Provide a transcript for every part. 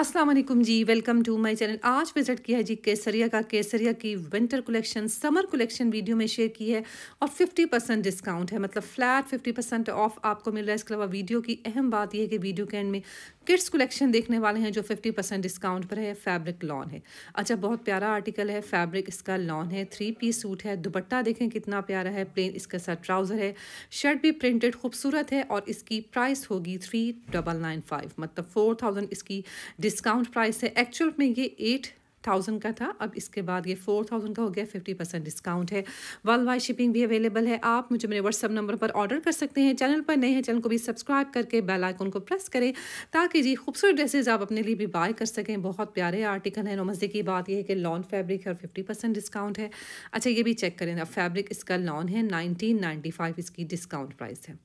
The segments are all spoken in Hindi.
अस्सलाम वालेकुम जी वेलकम टू माय चैनल आज विज़िट किया है जी केसरिया का केसरिया की winter collection summer collection video में शेयर की है और 50 परसेंट डिस्काउंट है मतलब फ्लैट 50 परसेंट ऑफ आपको मिल रहा है इसके अलावा वीडियो की अहम बात यह है कि वीडियो के एंड में किड्स कलेक्शन देखने वाले हैं जो 50 परसेंट डिस्काउंट पर है फैब्रिक लॉन है अच्छा बहुत प्यारा आर्टिकल है फैब्रिक इसका लॉन है थ्री पीस सूट है दुपट्टा देखें कितना प्यारा है प्लेन इसके साथ ट्राउज़र है शर्ट भी प्रिंटेड खूबसूरत है और इसकी प्राइस होगी थ्री डबल नाइन फाइव मतलब फोर थाउजेंड इसकी डिस्काउंट प्राइस है एक्चुअल में ये एट थाउजेंड का था अब इसके बाद ये फोर थाउजेंड का हो गया फिफ्टी परसेंट डिस्काउंट है वर्ल्ड वाइड शिपिंग भी अवेलेबल है आप मुझे मेरे व्हाट्सअप नंबर पर ऑर्डर कर सकते हैं चैनल पर नए हैं चैनल को भी सब्सक्राइब करके बेल आइकन को प्रेस करें ताकि जी खूबसूरत ड्रेसेज आप अपने लिए भी बाय कर सकें बहुत प्यारे आर्टिकल हैं मजे की बात यह है कि लॉन फैब्रिक है और फिफ्टी परसेंट डिस्काउंट है अच्छा ये भी चेक करें फैब्रिक इसका लॉन है नाइनटीन नाइन्टी फाइव इसकी डिस्काउंट प्राइस है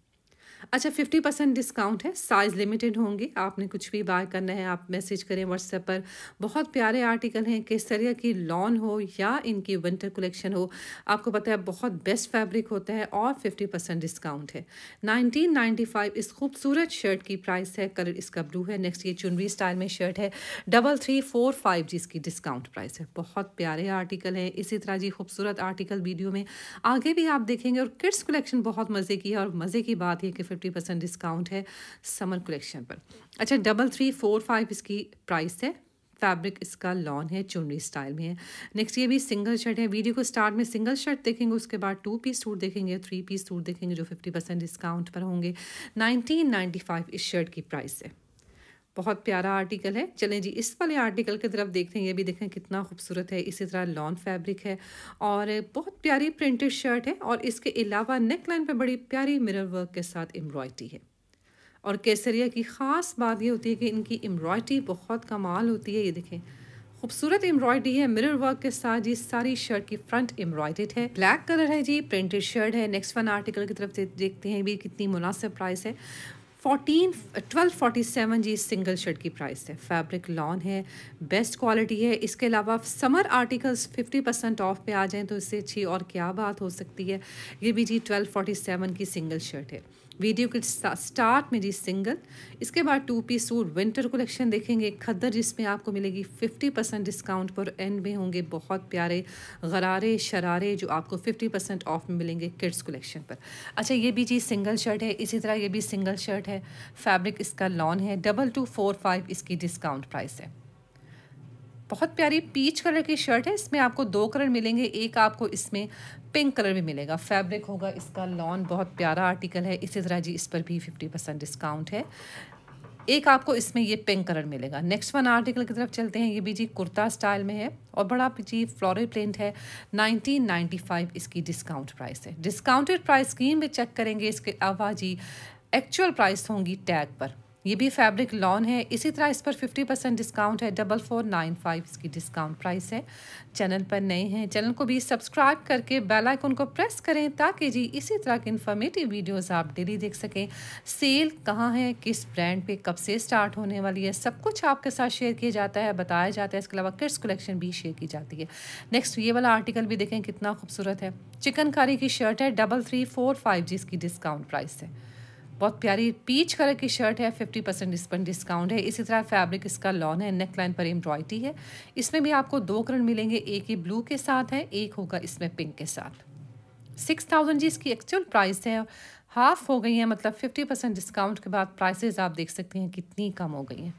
अच्छा फिफ्टी परसेंट डिस्काउंट है साइज़ लिमिटेड होंगे आपने कुछ भी बाय करना है आप मैसेज करें व्हाट्सएप पर बहुत प्यारे आर्टिकल हैं केसरिया की लॉन हो या इनकी विंटर कलेक्शन हो आपको पता है बहुत बेस्ट फैब्रिक होता है और फिफ्टी परसेंट डिस्काउंट है नाइनटीन नाइन्टी फाइव इस खूबसूरत शर्ट की प्राइस है कलर इसका ब्लू है नेक्स्ट ये चुनरी स्टाइल में शर्ट है डबल थ्री फोर फाइव जी इसकी डिस्काउंट प्राइस है बहुत प्यारे आर्टिकल हैं इसी तरह जी खूबसूरत आर्टिकल वीडियो में आगे भी आप देखेंगे और किड्स कलेक्शन बहुत मज़े की है और मज़े की बात है कि फिफ्टी परसेंट डिस्काउंट है समर कलेक्शन पर अच्छा डबल थ्री फोर फाइव इसकी प्राइस है फैब्रिक इसका लॉन है चुनरी स्टाइल में है नेक्स्ट ये भी सिंगल शर्ट है वीडियो को स्टार्ट में सिंगल शर्ट देखेंगे उसके बाद टू पीस सूट देखेंगे थ्री पीस सूट देखेंगे जो फिफ्टी परसेंट डिस्काउंट पर होंगे नाइनटीन नाइन्टी फाइव इस शर्ट की प्राइस है बहुत प्यारा आर्टिकल है चलें जी इस वाले आर्टिकल की तरफ देखते हैं ये भी देखें कितना खूबसूरत है इसी तरह लॉन फैब्रिक है और बहुत प्यारी प्रिंटेड शर्ट है और इसके अलावा नेक लाइन पर बड़ी प्यारी मिरर वर्क के साथ एम्ब्रॉयड्री है और केसरिया की ख़ास बात ये होती है कि इनकी एम्ब्रॉयड्री बहुत कमाल होती है ये देखें खूबसूरत एम्ब्रॉयडरी है मिरर वर्क के साथ जी सारी शर्ट की फ्रंट एम्ब्रॉयडेड है ब्लैक कलर है जी प्रिंटेड शर्ट है नेक्स्ट वन आर्टिकल की तरफ देखते हैं भी कितनी मुनासिब प्राइस है फोटीन ट्वेल्व फोर्टी सेवन जी सिंगल शर्ट की प्राइस है फैब्रिक लॉन है बेस्ट क्वालिटी है इसके अलावा summer articles fifty percent off पे आ जाएँ तो इससे अच्छी और क्या बात हो सकती है ये भी जी ट्वेल्व फोर्टी सेवन की सिंगल शर्ट है वीडियो के स्टार्ट में जी सिंगल इसके बाद two piece suit winter collection देखेंगे खद्दर जिसमें आपको मिलेगी फिफ्टी परसेंट डिस्काउंट पर एंड में होंगे बहुत प्यारे गरारे शरारे जो आपको फिफ्टी परसेंट ऑफ में मिलेंगे किड्स कलेक्शन पर अच्छा ये भी जी सिंगल शर्ट है इसी तरह ये भी सिंगल शर्ट है फैब्रिक इसका लॉन है डबल टू फोर फाइव इसकी डिस्काउंट प्राइस है बहुत प्यारी पीच कलर की शर्ट है इसमें आपको दो कलर मिलेंगे एक आपको इसमें पिंक कलर भी मिलेगा फैब्रिक होगा इसका लॉन बहुत प्यारा आर्टिकल है इसी तरह जी इस पर भी फिफ्टी परसेंट डिस्काउंट है एक आपको इसमें ये पिंक कलर मिलेगा नेक्स्ट वन आर्टिकल की तरफ चलते हैं ये भी जी कुर्ता स्टाइल में है और बड़ा जी फ्लोरल प्रिंट है 1995 इसकी डिस्काउंट प्राइस है डिस्काउंटेड प्राइस स्क्रीन में चेक करेंगे इसके अलावा जी एक्चुअल प्राइस होंगी टैग पर ये भी फैब्रिक लॉन है इसी तरह इस पर 50 परसेंट डिस्काउंट है डबल फोर नाइन फाइव इसकी डिस्काउंट प्राइस है चैनल पर नए हैं चैनल को भी सब्सक्राइब करके बेल आइकन को प्रेस करें ताकि जी इसी तरह के इन्फॉर्मेटिव वीडियोस आप डेली देख सकें सेल कहाँ है किस ब्रांड पे कब से स्टार्ट होने वाली है सब कुछ आपके साथ शेयर किया जाता है बताया जाता है इसके अलावा किड्स कलेक्शन भी शेयर की जाती है नेक्स्ट ये वाला आर्टिकल भी देखें कितना खूबसूरत है चिकनकारी की शर्ट है डबल थ्री फोर फाइव जी इसकी डिस्काउंट प्राइस है बहुत प्यारी पीच कलर की शर्ट है फिफ्टी परसेंट इस पर डिस्काउंट है इसी तरह फैब्रिक इसका लॉन है नेक लाइन पर एम्ब्रॉयडरी है इसमें भी आपको दो कलर मिलेंगे एक ही ब्लू के साथ है एक होगा इसमें पिंक के साथ सिक्स थाउजेंड जी इसकी एक्चुअल प्राइस है हाफ हो गई है मतलब फिफ्टी परसेंट डिस्काउंट के बाद प्राइसेस आप देख सकते हैं कितनी कम हो गई हैं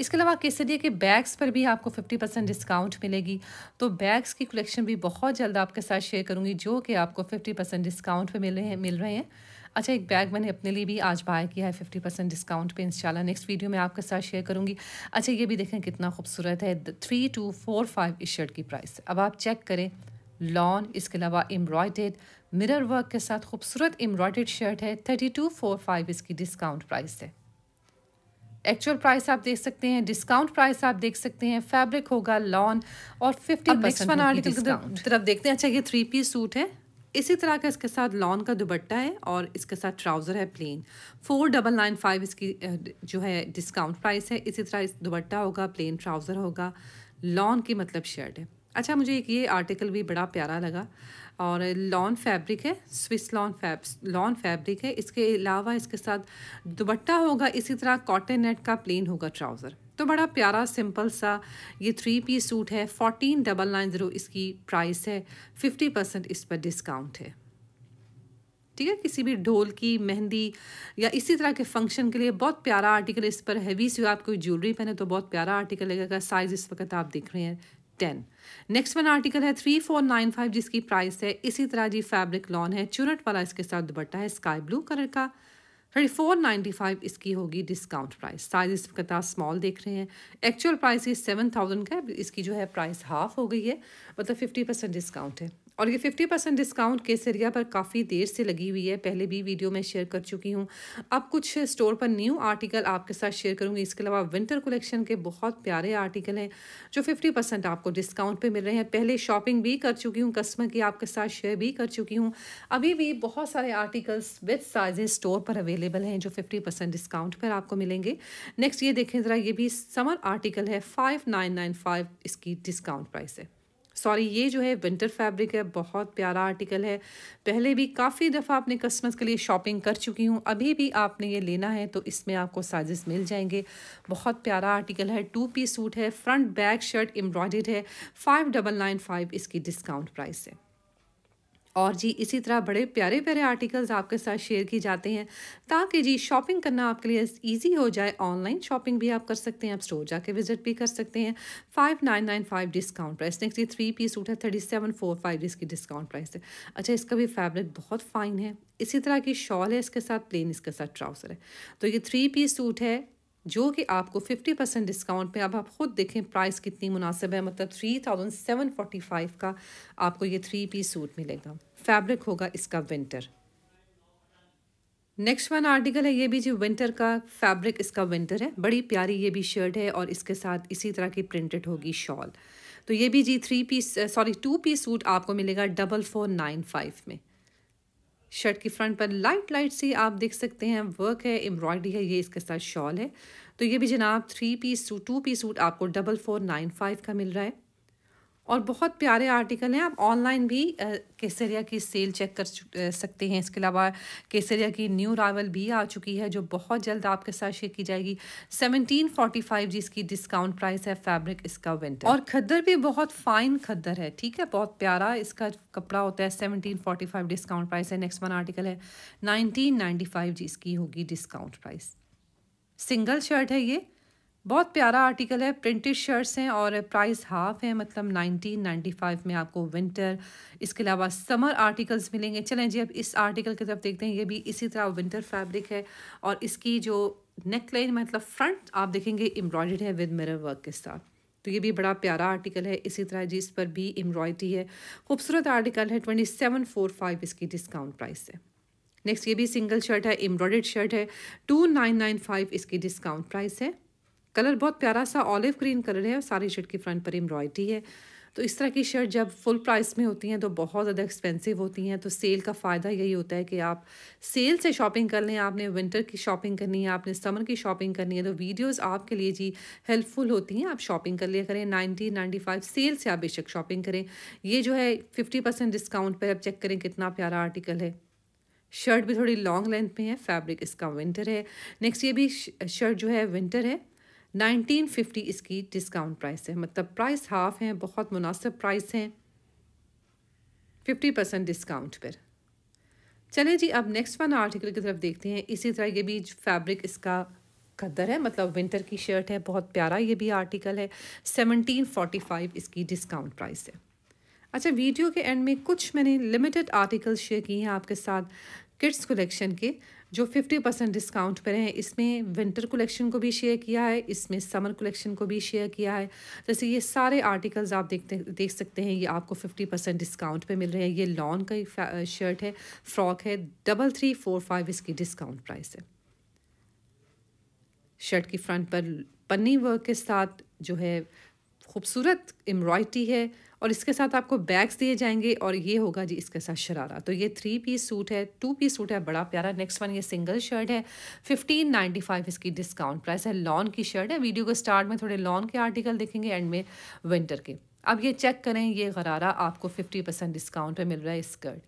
इसके अलावा केसरिया के बैग्स पर भी आपको फिफ्टी परसेंट डिस्काउंट मिलेगी तो बैग्स की कलेक्शन भी बहुत जल्द आपके साथ शेयर करूंगी जो कि आपको फिफ्टी परसेंट डिस्काउंट पर मिल रहे हैं मिल रहे हैं अच्छा एक बैग मैंने अपने लिए भी आज बाय किया है फिफ्टी परसेंट डिस्काउंट पे इंशाल्लाह नेक्स्ट वीडियो में आपके साथ शेयर करूँगी अच्छा ये भी देखें कितना खूबसूरत है थ्री टू फोर फाइव इस शर्ट की प्राइस अब आप चेक करें लॉन इसके अलावा एम्ब्रॉयडेड मिरर वर्क के साथ खूबसूरत एम्ब्रॉयडेड शर्ट है थर्टी टू फोर फाइव इसकी डिस्काउंट प्राइस है एक्चुअल प्राइस आप देख सकते हैं डिस्काउंट प्राइस आप देख सकते हैं फैब्रिक होगा लॉन और फिफ्टी तरफ देखते हैं अच्छा ये थ्री पीस सूट है इसी तरह का इसके साथ लॉन का दुबट्टा है और इसके साथ ट्राउज़र है plain four double nine five इसकी जो है डिस्काउंट प्राइस है इसी तरह इस दुबट्टा होगा प्लेन ट्राउज़र होगा लॉन की मतलब शर्ट है अच्छा मुझे एक ये आर्टिकल भी बड़ा प्यारा लगा और लॉन फैब्रिक है Swiss lawn fab lawn fabric है इसके अलावा इसके साथ दुबट्टा होगा इसी तरह कॉटन नेट का प्लेन होगा ट्राउज़र तो बड़ा प्यारा सिंपल सा ये थ्री पीस सूट है फोर्टीन डबल नाइन ज़ीरो इसकी प्राइस है फिफ्टी परसेंट इस पर डिस्काउंट है ठीक है किसी भी ढोल की मेहंदी या इसी तरह के फंक्शन के लिए बहुत प्यारा आर्टिकल इस पर हैवी से आप कोई ज्वेलरी पहने तो बहुत प्यारा आर्टिकल लगेगा साइज़ इस वक्त आप देख रहे हैं टेन नेक्स्ट वन आर्टिकल है थ्री फोर नाइन फाइव जिसकी प्राइस है इसी तरह जी फैब्रिक लॉन है चुरट वाला इसके साथ दुपट्टा है स्काई ब्लू कलर का थर्टी फोर नाइन्टी फाइव इसकी होगी डिस्काउंट प्राइस साइज इस वक्त आप स्मॉल देख रहे हैं एक्चुअल प्राइस ये सेवन थाउजेंड का है इसकी जो है प्राइस हाफ हो गई है मतलब फिफ्टी परसेंट डिस्काउंट है और ये 50 परसेंट डिस्काउंट केसरिया पर काफ़ी देर से लगी हुई है पहले भी वीडियो में शेयर कर चुकी हूँ अब कुछ स्टोर पर न्यू आर्टिकल आपके साथ शेयर करूँगी इसके अलावा विंटर कलेक्शन के बहुत प्यारे आर्टिकल हैं जो 50 परसेंट आपको डिस्काउंट पे मिल रहे हैं पहले शॉपिंग भी कर चुकी हूँ कस्टमर की आपके साथ शेयर भी कर चुकी हूँ अभी भी बहुत सारे आर्टिकल्स विथ साइज़ स्टोर पर अवेलेबल हैं जो फिफ्टी डिस्काउंट पर आपको मिलेंगे नेक्स्ट ये देखें ज़रा ये भी समर आर्टिकल है फाइव इसकी डिस्काउंट प्राइस है सॉरी ये जो है विंटर फैब्रिक है बहुत प्यारा आर्टिकल है पहले भी काफ़ी दफ़ा आपने कस्टमर्स के लिए शॉपिंग कर चुकी हूँ अभी भी आपने ये लेना है तो इसमें आपको साइजेस मिल जाएंगे बहुत प्यारा आर्टिकल है टू पीस सूट है फ्रंट बैक शर्ट एम्ब्रॉयड है फाइव डबल नाइन फाइव इसकी डिस्काउंट प्राइस है और जी इसी तरह बड़े प्यारे प्यारे आर्टिकल्स आपके साथ शेयर की जाते हैं ताकि जी शॉपिंग करना आपके लिए इजी हो जाए ऑनलाइन शॉपिंग भी आप कर सकते हैं आप स्टोर जाके विजिट भी कर सकते हैं five nine nine five discount price next ये थ्री पीस सूट है थर्टी सेवन फोर फाइव इसकी डिस्काउंट प्राइस है अच्छा इसका भी फैब्रिक बहुत फाइन है इसी तरह की शॉल है इसके साथ प्लेन इसके साथ ट्राउज़र है तो ये थ्री पीस सूट है जो कि आपको 50 परसेंट डिस्काउंट में अब आप ख़ुद देखें प्राइस कितनी मुनासिब है मतलब three thousand seven forty five का आपको ये थ्री पीस सूट मिलेगा फैब्रिक होगा इसका विंटर नेक्स्ट वन आर्टिकल है ये भी जी विंटर का फैब्रिक इसका विंटर है बड़ी प्यारी ये भी शर्ट है और इसके साथ इसी तरह की प्रिंटेड होगी शॉल तो ये भी जी three piece sorry two piece suit आपको मिलेगा डबल फोर नाइन फाइव में शर्ट की फ्रंट पर लाइट लाइट सी आप देख सकते हैं वर्क है एम्ब्रॉयडरी है ये इसके साथ शॉल है तो ये भी जनाब three piece two piece suit आपको डबल फोर नाइन फाइव का मिल रहा है और बहुत प्यारे आर्टिकल हैं आप ऑनलाइन भी केसरिया की सेल चेक कर सकते हैं इसके अलावा केसरिया की न्यू रावल भी आ चुकी है जो बहुत जल्द आपके साथ शेयर की जाएगी सेवनटीन फोर्टी फाइव जी इसकी डिस्काउंट प्राइस है फैब्रिक इसका विंटर और खद्दर भी बहुत फाइन खद्दर है ठीक है बहुत प्यारा इसका कपड़ा होता है seventeen forty five discount price है नेक्स्ट वन आर्टिकल है नाइनटीन नाइन्टी फाइव जी इसकी होगी डिस्काउंट प्राइस सिंगल शर्ट है ये बहुत प्यारा आर्टिकल है प्रिंटेड शर्ट्स हैं और प्राइस हाफ है मतलब 1995 में आपको विंटर इसके अलावा समर आर्टिकल्स मिलेंगे चलें जी अब इस आर्टिकल की तरफ देखते हैं ये भी इसी तरह विंटर फैब्रिक है और इसकी जो नेकलाइन मतलब फ्रंट आप देखेंगे एम्ब्रॉयड है विद मिरर वर्क के साथ तो ये भी बड़ा प्यारा आर्टिकल है इसी तरह जी इस पर भी एम्ब्रॉयडरी है खूबसूरत आर्टिकल है ट्वेंटी सेवन फोर फाइव इसकी डिस्काउंट प्राइस है नेक्स्ट ये भी सिंगल शर्ट है एम्ब्रॉयड शर्ट है टू नाइन नाइन फाइव इसकी डिस्काउंट प्राइस है कलर बहुत प्यारा सा ऑलिव ग्रीन कलर है और सारी शर्ट की फ्रंट पर एम्ब्रॉयडरी है तो इस तरह की शर्ट जब फुल प्राइस में होती हैं तो बहुत ज़्यादा एक्सपेंसिव होती हैं तो सेल का फ़ायदा यही होता है कि आप सेल से शॉपिंग कर लें आपने विंटर की शॉपिंग करनी है आपने समर की शॉपिंग करनी है तो वीडियोस आपके लिए जी हेल्पफुल होती हैं आप शॉपिंग कर लिया करें नाइन्टी नाइन्टी फाइव सेल से आप बेशक शॉपिंग करें ये जो है फिफ्टी परसेंट डिस्काउंट पर आप चेक करें कितना प्यारा आर्टिकल है शर्ट भी थोड़ी लॉन्ग लेंथ में है फैब्रिक इसका विंटर है नेक्स्ट ये भी शर्ट जो है विंटर है नाइनटीन फिफ्टी इसकी डिस्काउंट प्राइस है मतलब प्राइस हाफ है बहुत मुनासिब प्राइस है फिफ्टी परसेंट डिस्काउंट पर चले जी अब नेक्स्ट वन आर्टिकल की तरफ देखते हैं इसी तरह ये भी फैब्रिक इसका कदर है मतलब विंटर की शर्ट है बहुत प्यारा ये भी आर्टिकल है सेवनटीन फोर्टी फाइव इसकी डिस्काउंट प्राइस है अच्छा वीडियो के एंड में कुछ मैंने लिमिटेड आर्टिकल शेयर किए हैं आपके साथ किड्स कलेक्शन के जो 50 परसेंट डिस्काउंट पर हैं इसमें विंटर कलेक्शन को भी शेयर किया है इसमें समर कलेक्शन को भी शेयर किया है जैसे ये सारे आर्टिकल्स आप देखते देख सकते हैं ये आपको 50 परसेंट डिस्काउंट पे मिल रहे हैं ये लॉन का शर्ट है फ्रॉक है डबल थ्री फोर फाइव इसकी डिस्काउंट प्राइस है शर्ट की फ्रंट पर पन्नी वर्क के साथ जो है खूबसूरत एम्ब्रॉयटी है और इसके साथ आपको बैग्स दिए जाएंगे और ये होगा जी इसके साथ शरारा तो ये थ्री पीस सूट है टू पीस सूट है बड़ा प्यारा नेक्स्ट वन ये सिंगल शर्ट है फिफ्टीन नाइन्टी फाइव इसकी डिस्काउंट प्राइस है लॉन की शर्ट है वीडियो के स्टार्ट में थोड़े लॉन के आर्टिकल देखेंगे एंड में विंटर के अब ये चेक करें ये गरारा आपको फिफ्टी परसेंट डिस्काउंट पर मिल रहा है स्कर्ट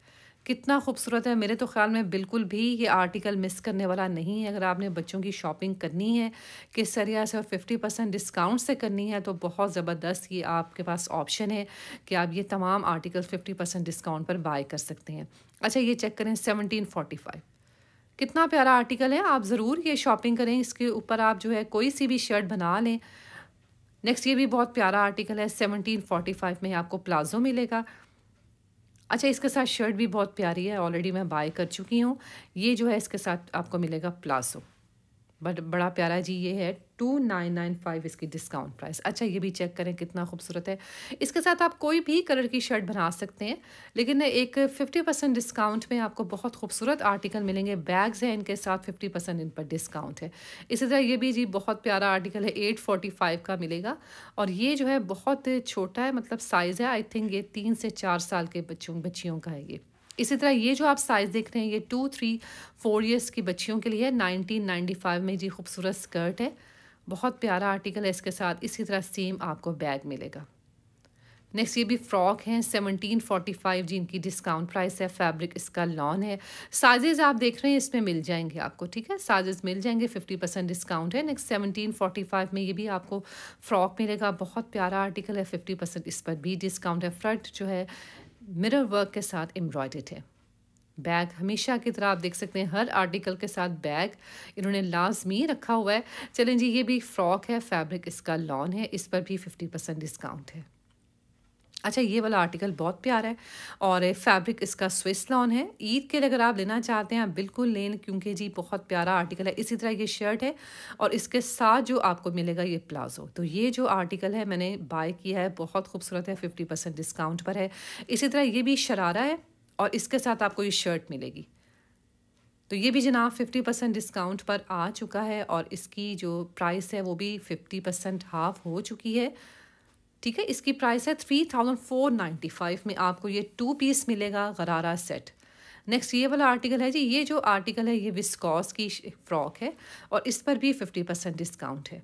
कितना खूबसूरत है मेरे तो ख्याल में बिल्कुल भी ये आर्टिकल मिस करने वाला नहीं है अगर आपने बच्चों की शॉपिंग करनी है किस सरिया से और फिफ्टी परसेंट डिस्काउंट से करनी है तो बहुत ज़बरदस्त ये आपके पास ऑप्शन है कि आप ये तमाम आर्टिकल फिफ्टी परसेंट डिस्काउंट पर बाय कर सकते हैं अच्छा ये चेक करें सेवनटीन फाइव कितना प्यारा आर्टिकल है आप ज़रूर ये शॉपिंग करें इसके ऊपर आप जो है कोई सी भी शर्ट बना लें नेक्स्ट ये भी बहुत प्यारा आर्टिकल है सेवनटीन फाइव में आपको प्लाजो मिलेगा अच्छा इसके साथ शर्ट भी बहुत प्यारी है ऑलरेडी मैं बाय कर चुकी हूँ ये जो है इसके साथ आपको मिलेगा प्लाजो बट बड़ा प्यारा जी ये है टू नाइन नाइन फाइव इसकी डिस्काउंट प्राइस अच्छा ये भी चेक करें कितना खूबसूरत है इसके साथ आप कोई भी कलर की शर्ट बना सकते हैं लेकिन एक फिफ्टी परसेंट डिस्काउंट में आपको बहुत खूबसूरत आर्टिकल मिलेंगे बैग्स हैं इनके साथ फिफ्टी परसेंट इन पर डिस्काउंट है इसी तरह ये भी जी बहुत प्यारा आर्टिकल है एट फोर्टी फाइव का मिलेगा और ये जो है बहुत छोटा है मतलब साइज़ है आई थिंक ये तीन से चार साल के बच्चों बच्चियों का है ये इसी तरह ये जो आप साइज़ देख रहे हैं ये टू थ्री फोर ईयर्स की बच्चियों के लिए नाइनटीन नाइन्टी फाइव में जी खूबसूरत स्कर्ट है बहुत प्यारा आर्टिकल है इसके साथ इसी तरह सेम आपको बैग मिलेगा नेक्स्ट ये भी फ्रॉक है सेवनटीन फोर्टी फाइव जिनकी डिस्काउंट प्राइस है फैब्रिक इसका लॉन है साइजेज आप देख रहे हैं इसमें मिल जाएंगे आपको ठीक है साइजेज मिल जाएंगे फिफ्टी परसेंट डिस्काउंट है नेक्स्ट सेवनटीन फोर्टी फाइव में ये भी आपको फ्रॉक मिलेगा बहुत प्यारा आर्टिकल है फिफ्टी परसेंट इस पर भी डिस्काउंट है फ्रंट जो है मिरर वर्क के साथ एम्ब्रॉयडेड है बैग हमेशा की तरह आप देख सकते हैं हर आर्टिकल के साथ बैग इन्होंने लाजमी रखा हुआ है चलें जी ये भी फ्रॉक है फैब्रिक इसका लॉन है इस पर भी फिफ्टी परसेंट डिस्काउंट है अच्छा ये वाला आर्टिकल बहुत प्यारा है और फैब्रिक इसका स्विस लॉन है ईद के लिए अगर आप लेना चाहते हैं आप बिल्कुल लें क्योंकि जी बहुत प्यारा आर्टिकल है इसी तरह ये शर्ट है और इसके साथ जो आपको मिलेगा ये प्लाजो तो ये जो आर्टिकल है मैंने बाय किया है बहुत खूबसूरत है फिफ्टी परसेंट डिस्काउंट पर है इसी तरह ये भी शरारा है और इसके साथ आपको ये शर्ट मिलेगी तो ये भी जनाब 50 परसेंट डिस्काउंट पर आ चुका है और इसकी जो प्राइस है वो भी 50 परसेंट हाफ हो चुकी है ठीक है इसकी प्राइस है three thousand four ninety five में आपको ये टू पीस मिलेगा गरारा सेट नेक्स्ट ये वाला आर्टिकल है जी ये जो आर्टिकल है ये विस्कॉस की फ्रॉक है और इस पर भी फिफ्टी परसेंट डिस्काउंट है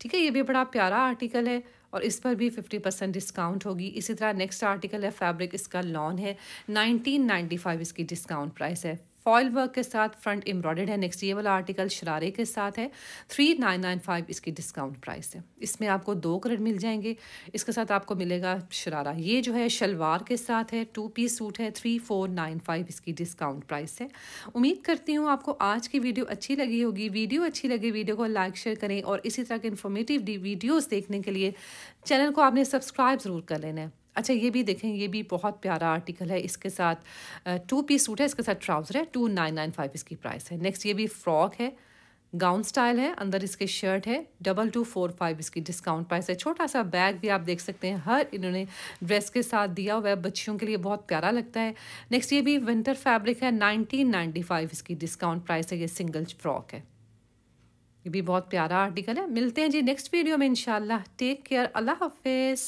ठीक है ये भी बड़ा प्यारा आर्टिकल है और इस पर भी फिफ्टी परसेंट डिस्काउंट होगी इसी तरह नेक्स्ट आर्टिकल है फैब्रिक इसका लॉन है नाइनटीन नाइन्टी फाइव इसकी डिस्काउंट प्राइस है फॉयल वर्क के साथ फ्रंट एम्ब्रॉयड है नेक्स्ट ये वाला आर्टिकल शरारे के साथ है थ्री नाइन नाइन फाइव इसकी डिस्काउंट प्राइस है इसमें आपको दो कलर मिल जाएंगे इसके साथ आपको मिलेगा शरारा ये जो है शलवार के साथ है टू पीस सूट है थ्री फोर नाइन फाइव इसकी डिस्काउंट प्राइस है उम्मीद करती हूँ आपको आज की वीडियो अच्छी लगी होगी वीडियो अच्छी लगी वीडियो को लाइक शेयर करें और इसी तरह के इन्फॉर्मेटिव वीडियोज़ देखने के लिए चैनल को आपने सब्सक्राइब ज़रूर कर लेना है अच्छा ये भी देखें ये भी बहुत प्यारा आर्टिकल है इसके साथ टू पीस सूट है इसके साथ ट्राउज़र है टू नाइन नाइन फाइव इसकी प्राइस है नेक्स्ट ये भी फ्रॉक है गाउन स्टाइल है अंदर इसके शर्ट है डबल टू फोर फाइव इसकी डिस्काउंट प्राइस है छोटा सा बैग भी आप देख सकते हैं हर इन्होंने ड्रेस के साथ दिया हुआ है बच्चियों के लिए बहुत प्यारा लगता है नेक्स्ट ये भी विंटर फैब्रिक है नाइनटीन नाइन्टी फाइव इसकी डिस्काउंट प्राइस है ये सिंगल फ्रॉक है ये भी बहुत प्यारा आर्टिकल है मिलते हैं जी नेक्स्ट वीडियो में इंशाल्लाह टेक केयर अल्लाह हाफिज़